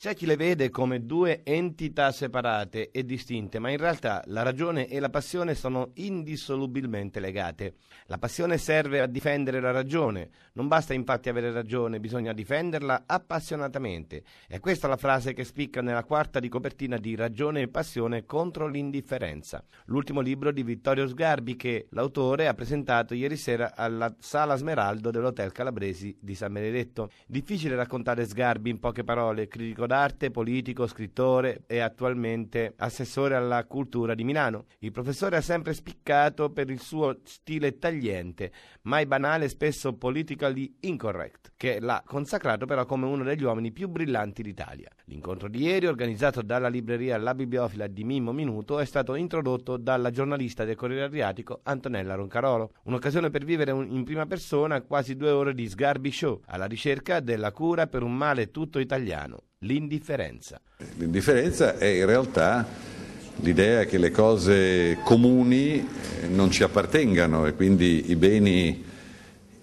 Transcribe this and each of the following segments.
C'è chi le vede come due entità separate e distinte, ma in realtà la ragione e la passione sono indissolubilmente legate. La passione serve a difendere la ragione. Non basta infatti avere ragione, bisogna difenderla appassionatamente. È questa la frase che spicca nella quarta di copertina di Ragione e passione contro l'indifferenza, l'ultimo libro di Vittorio Sgarbi che l'autore ha presentato ieri sera alla Sala Smeraldo dell'Hotel Calabresi di San Benedetto. Difficile raccontare Sgarbi in poche parole, critico d'arte, politico, scrittore e attualmente assessore alla cultura di Milano. Il professore ha sempre spiccato per il suo stile tagliente, mai banale e spesso politically incorrect, che l'ha consacrato però come uno degli uomini più brillanti d'Italia. L'incontro di ieri, organizzato dalla libreria La Bibliofila di Mimmo Minuto, è stato introdotto dalla giornalista del Corriere Adriatico Antonella Roncarolo. Un'occasione per vivere in prima persona quasi due ore di sgarbi show alla ricerca della cura per un male tutto italiano L'indifferenza. L'indifferenza è in realtà l'idea che le cose comuni eh, non ci appartengano e quindi i beni,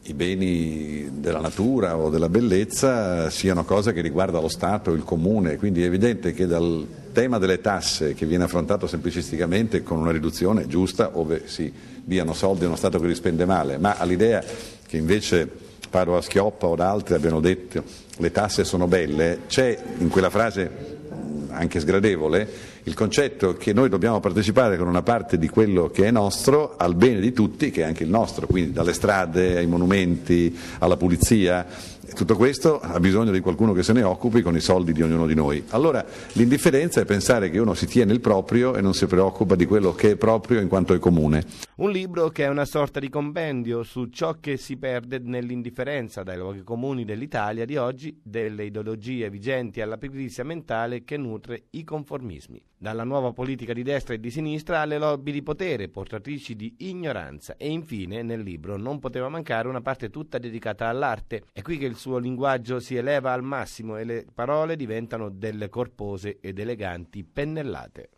i beni, della natura o della bellezza siano cose che riguardano lo Stato, il comune, quindi è evidente che dal tema delle tasse che viene affrontato semplicisticamente con una riduzione giusta ove si diano soldi a uno Stato che li spende male, ma all'idea che invece a Schioppa o da altri abbiano detto le tasse sono belle, c'è in quella frase anche sgradevole il concetto che noi dobbiamo partecipare con una parte di quello che è nostro al bene di tutti, che è anche il nostro, quindi dalle strade ai monumenti, alla pulizia, tutto questo ha bisogno di qualcuno che se ne occupi con i soldi di ognuno di noi. Allora l'indifferenza è pensare che uno si tiene il proprio e non si preoccupa di quello che è proprio in quanto è comune. Un libro che è una sorta di compendio su ciò che si perde nell'indifferenza dai luoghi comuni dell'Italia di oggi, delle ideologie vigenti alla pigrizia mentale che nutre i conformismi dalla nuova politica di destra e di sinistra alle lobby di potere, portatrici di ignoranza e infine nel libro non poteva mancare una parte tutta dedicata all'arte. È qui che il suo linguaggio si eleva al massimo e le parole diventano delle corpose ed eleganti pennellate.